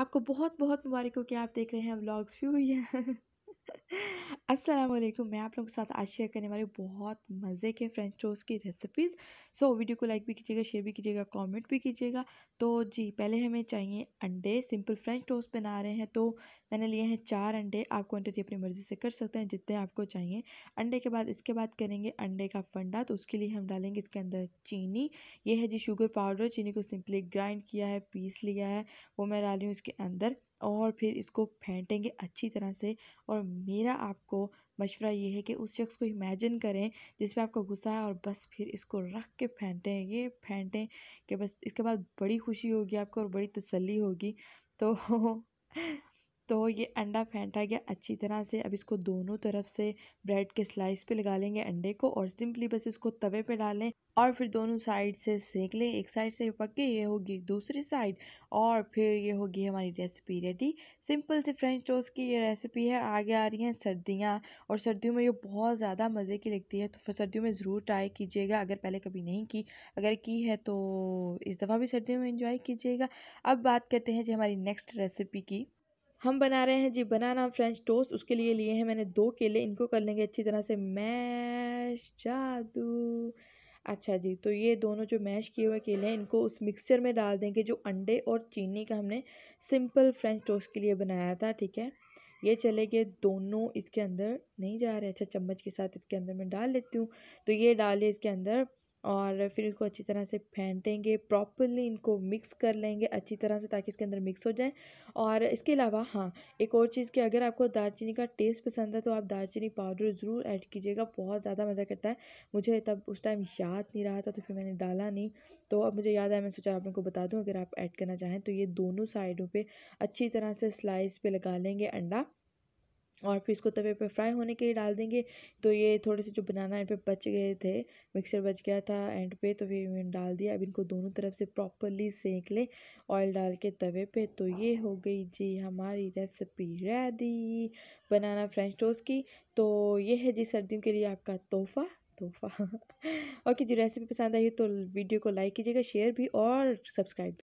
आपको बहुत बहुत मुबारक हो कि आप देख रहे हैं व्लॉग्स है अस्सलाम वालेकुम मैं आप लोगों के साथ आज शेयर करने वाली बहुत मज़े के फ्रेंच टोस्ट की रेसिपीज़ सो so, वीडियो को लाइक भी कीजिएगा शेयर भी कीजिएगा कमेंट भी कीजिएगा तो जी पहले हमें चाहिए अंडे सिंपल फ्रेंच टोस्ट बना रहे हैं तो मैंने लिए हैं चार अंडे आप क्वान्टिटी अपनी मर्ज़ी से कर सकते हैं जितने आपको चाहिए अंडे के बाद इसके बाद करेंगे अंडे का फंडा तो उसके लिए हम डालेंगे इसके अंदर चीनी ये है जी शुगर पाउडर चीनी को सिंपली ग्राइंड किया है पीस लिया है वो मैं डाली हूँ इसके अंदर और फिर इसको फेंटेंगे अच्छी तरह से और मेरा आपको मशवरा ये है कि उस शख्स को इमेजिन करें जिस पर आपको गुस्सा है और बस फिर इसको रख के फेंटें ये फेंटें कि बस इसके बाद बड़ी खुशी होगी आपको और बड़ी तसल्ली होगी तो तो ये अंडा फेंटा गया अच्छी तरह से अब इसको दोनों तरफ से ब्रेड के स्लाइस पे लगा लेंगे अंडे को और सिंपली बस इसको तवे पे डालें और फिर दोनों साइड से सेक लें एक साइड से पक के ये होगी दूसरी साइड और फिर ये होगी हमारी रेसिपी रेडी सिंपल सी फ्रेंच टोस्ट की ये रेसिपी है आगे आ रही हैं सर्दियाँ और सर्दियों में ये बहुत ज़्यादा मज़े की लगती है तो फिर सर्दियों में ज़रूर ट्राई कीजिएगा अगर पहले कभी नहीं की अगर की है तो इस दफ़ा भी सर्दियों में इंजॉय कीजिएगा अब बात करते हैं जी हमारी नेक्स्ट रेसिपी की हम बना रहे हैं जी बनाना फ्रेंच टोस्ट उसके लिए लिए हैं मैंने दो केले इनको कर लेंगे अच्छी तरह से मैश जादू अच्छा जी तो ये दोनों जो मैश किए हुए केले हैं इनको उस मिक्सचर में डाल देंगे जो अंडे और चीनी का हमने सिंपल फ्रेंच टोस्ट के लिए बनाया था ठीक है ये चले गए दोनों इसके अंदर नहीं जा रहे अच्छा चम्मच के साथ इसके अंदर मैं डाल लेती हूँ तो ये डालिए इसके अंदर और फिर इसको अच्छी तरह से फेंटेंगे प्रॉपरली इनको मिक्स कर लेंगे अच्छी तरह से ताकि इसके अंदर मिक्स हो जाए और इसके अलावा हाँ एक और चीज़ कि अगर आपको दालचीनी का टेस्ट पसंद है तो आप दालचीनी पाउडर ज़रूर ऐड कीजिएगा बहुत ज़्यादा मज़ा करता है मुझे तब उस टाइम याद नहीं रहा था तो फिर मैंने डाला नहीं तो अब मुझे याद आया मैं सोचा आप लोगों को बता दूँ अगर आप ऐड करना चाहें तो ये दोनों साइडों पर अच्छी तरह से स्लाइस पर लगा लेंगे अंडा और फिर इसको तवे पे फ्राई होने के लिए डाल देंगे तो ये थोड़े से जो बनाना एंड पे बच गए थे मिक्सर बच गया था एंड पे तो फिर मैंने डाल दिया अब इनको दोनों तरफ से प्रॉपरली सेंक लें ऑयल डाल के तवे पे तो ये हो गई जी हमारी रेसिपी रेडी बनाना फ्रेंच टोस्ट की तो ये है जी सर्दियों के लिए आपका तोहफा तोहफा ओके जी रेसिपी पसंद आई तो वीडियो को लाइक कीजिएगा शेयर भी और सब्सक्राइब